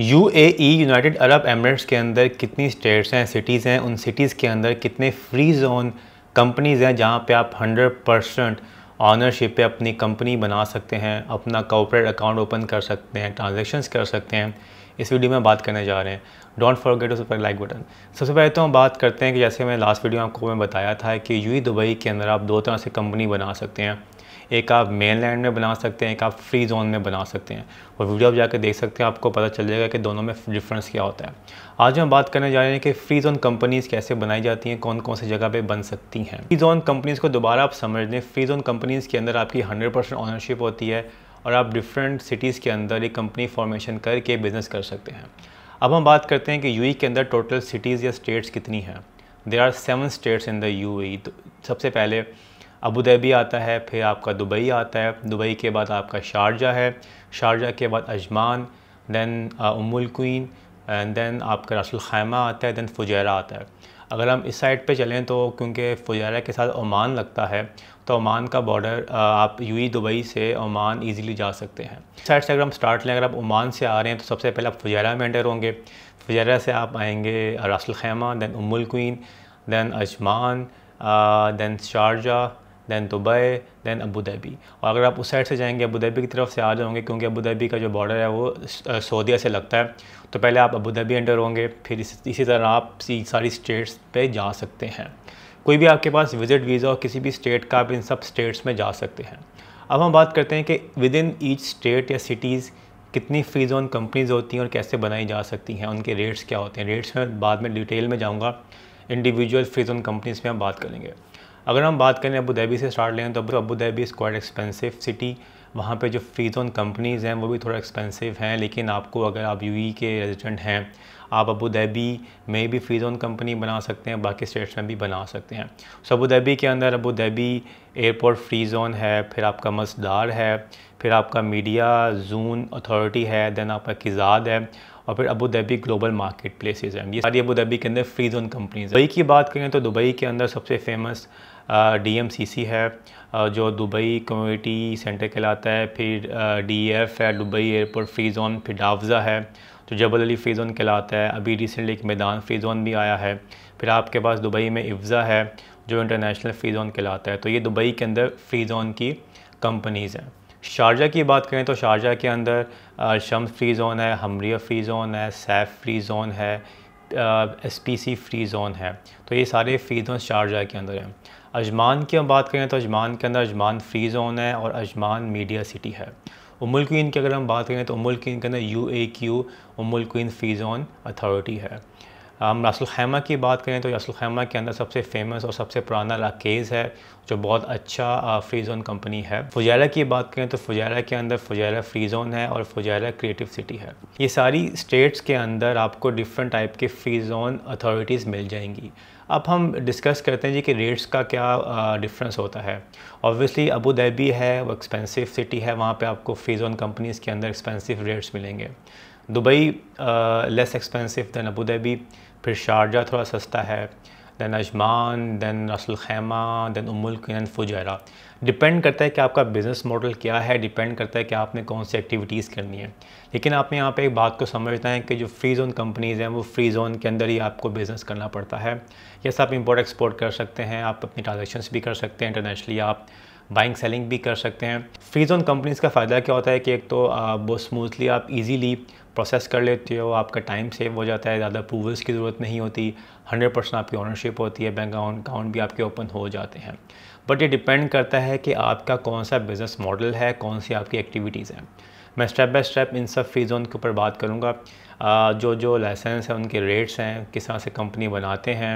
you A United Arab Emirates के अंदर कितनी स्टेट्स हैं सिटीज़ हैं उन सिटीज़ के अंदर कितने फ्री जोन कंपनीज़ हैं जहाँ पे आप 100 परसेंट ऑनरशिप पे अपनी कंपनी बना सकते हैं अपना कॉपरेट अकाउंट ओपन कर सकते हैं ट्रांजेक्शन्स कर सकते हैं इस वीडियो में बात करने जा रहे हैं don't forget to super like button सबसे पहले तो हम बात करते हैं कि जैसे मैं लास्ट वीडियो आपको मैं बताया था कि यू दुबई e के अंदर आप दो तरह से कंपनी बना सकते हैं एक आप मेन लैंड में बना सकते हैं एक आप फ्री जोन में बना सकते हैं और वीडियो आप जाकर देख सकते हैं आपको पता चल जाएगा कि दोनों में डिफरेंस क्या होता है आज हम बात करने जा रहे हैं कि फ्री जोन कंपनीज़ कैसे बनाई जाती हैं कौन कौन सी जगह पर बन सकती हैं फ्री जोन कंपनीज़ को दोबारा आप समझ लें फ्री जोन कंपनीज़ के अंदर आपकी हंड्रेड ऑनरशिप होती है और आप डिफरेंट सिटीज़ के अंदर एक कंपनी फॉर्मेशन करके बिज़नेस कर सकते हैं अब हम बात करते हैं कि यू e के अंदर टोटल सिटीज़ या स्टेट्स कितनी हैं there are seven states in the U सबसे पहले अबू धाबी आता है फिर आपका दुबई आता है दुबई के बाद आपका शारजा है शारजा के बाद Ajman then uh, Umm al Quwain and then आपका रसुल ख़ैमा आता है दैन फुजैरा आता है अगर हम इस साइड पे चलें तो क्योंकि फुजैरा के साथ ओमान लगता है तो ओमान का बॉर्डर uh, आप यूई दुबई से ओमान इजीली जा सकते हैं साइड से अगर हम स्टार्ट लें अगर आप ओमान से आ रहे हैं तो सबसे पहले आप फुजैरा में एंटर होंगे फुजैरा से आप आएंगे uh, Ras al Khaimah then Umm al Quwain then Ajman then Sharjah then Dubai then Abu Dhabi और अगर आप उस साइड से जाएंगे अबू धाबी की तरफ से आ जाओगे क्योंकि अबू धाबी का जो बॉर्डर है वो सऊदीया से लगता है तो पहले आप अबू धाबी एंटर होंगे फिर इसी तरह आप सारी स्टेट्स पे जा सकते हैं कोई भी आपके पास विजिट वीज़ा और किसी भी स्टेट का आप इन सब स्टेट्स में जा सकते हैं अब हम बात करते हैं कि विद इन ईच स्टेट या सिटीज़ कितनी फ्री जोन कंपनीज होती हैं और कैसे बनाई जा सकती हैं उनके रेट्स क्या होते हैं रेट्स में बाद में डिटेल में जाऊँगा इंडिविजुअल फ्री जोन कंपनीज़ में हम बात करेंगे अगर हम बात करें अबू धाबी से स्टार्ट लें तो Abu Dhabi is quite expensive city वहाँ पे जो फ्री जोन कंपनीज़ हैं वो भी थोड़ा एक्सपेंसिव हैं लेकिन आपको अगर आप यू e के रेजिडेंट हैं आप अबू धाबी में भी फ्री जोन कंपनी बना सकते हैं बाकी स्टेट्स में भी बना सकते हैं सो अबू धाबी के अंदर Abu Dhabi airport free zone है फिर आपका मसदार है फिर आपका मीडिया जोन अथॉरिटी है देन आपका किजाद है और फिर Abu Dhabi global market places हैं ये सारी अबू धाबी के अंदर फ्री जोन कंपनीज दुबई की बात करें तो दुबई के अंदर सबसे famous D M C C है जो दुबई कम्युनिटी सेंटर कहलाता है फिर डी एफ e है दुबई एयरपोर्ट फ्री जोन फिर डावज़ा है जो जबल अली फ्री जोन कहलाता है अभी रिसेंटली एक मैदान फ्री जोन भी आया है फिर आपके पास दुबई में इफ्ज़ा है जो इंटरनेशनल फ्री जोन कहलाता है तो ये दुबई के अंदर फ्री जोन की कंपनीज़ हैं शारजा की बात करें तो शारजा के अंदर शम्स फ्री जोन है हमरिया फ्री जोन है सैफ फ्री जोन है S P C free zone है तो ये सारे फ्री जोन शारजा के अंदर हैं अजमान की हम बात करें तो अजमान के अंदर अजमान फ्री जोन है और अजमान मीडिया सिटी है उमुल क्वीन की अगर हम बात करें तो उमुल क्वीन के अंदर U A Q Umm al Quwain free zone authority है हम रसलखैमा की बात करें तो रसलखैमा के अंदर सबसे फेमस और सबसे पुराना राकेज़ है जो बहुत अच्छा फ्री जोन कंपनी है फुजैरा की बात करें तो फुजैरा के अंदर फुजैरा फ्री जोन है और फुजैरा क्रिएटिव सिटी है ये सारी स्टेट्स के अंदर आपको डिफरेंट टाइप के फ्री जोन अथॉरिटीज़ मिल जाएंगी अब हम डिस्कस करते हैं जी कि रेट्स का क्या डिफरेंस होता है ऑब्वियसली अबू धाबी है वो एक्सपेंसिव सिटी है वहाँ पे आपको फ्री जोन कंपनीज़ के अंदर एक्सपेंसिव रेट्स मिलेंगे Dubai less expensive than Abu Dhabi फिर शारजा थोड़ा सस्ता है than Ajman than Ras al Khaimah than Umm al than depend करता है कि आपका बिज़नेस मॉडल क्या है डिपेंड करता है कि आपने कौन सी एक्टिविटीज़ करनी है लेकिन आपने यहाँ पे एक बात को समझना है कि जो फ्री जोन कंपनीज़ हैं वो फ्री जोन के अंदर ही आपको बिज़नेस करना पड़ता है यस आप इंपोर्ट एक्सपोर्ट कर सकते हैं आप अपनी ट्रांजेक्शन भी कर सकते हैं इंटरनेशनली आप बाइंग सेलिंग भी कर सकते हैं फ्री जोन कंपनीज़ का फ़ायदा क्या होता है कि एक तो बहुत स्मूथली आप इजीली प्रोसेस कर लेते हो आपका टाइम सेव हो जाता है ज़्यादा अप्रूवल्स की ज़रूरत नहीं होती 100 परसेंट आपकी ऑनरशिप होती है बैंक अकाउंट भी आपके ओपन हो जाते हैं बट ये डिपेंड करता है कि आपका कौन सा बिज़नेस मॉडल है कौन सी आपकी एक्टिविटीज़ हैं मैं स्टेप बाय स्टेप इन सब फ्री जोन के ऊपर बात करूँगा जो जो लाइसेंस हैं उनके रेट्स हैं किस तरह से कंपनी बनाते हैं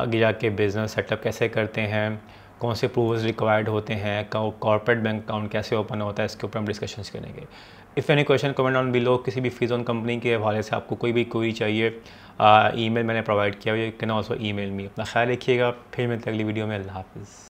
आगे जाके बिज़नेस सेटअप कैसे करते हैं कौन से अप्रूवल्स रिक्वायर्ड होते हैं कॉर्पोरेट बैंक अकाउंट कैसे ओपन होता है इसके ऊपर हम डिस्कशन करेंगे if any question comment on below किसी भी फीस ऑन कंपनी के हवाले से आपको कोई भी क्वेरी चाहिए ई मेल मैंने प्रोवाइड किया हुआ can also email me अपना ख्याल रखिएगा फिर मिलते अगली वीडियो में अल्लाह हाफिज़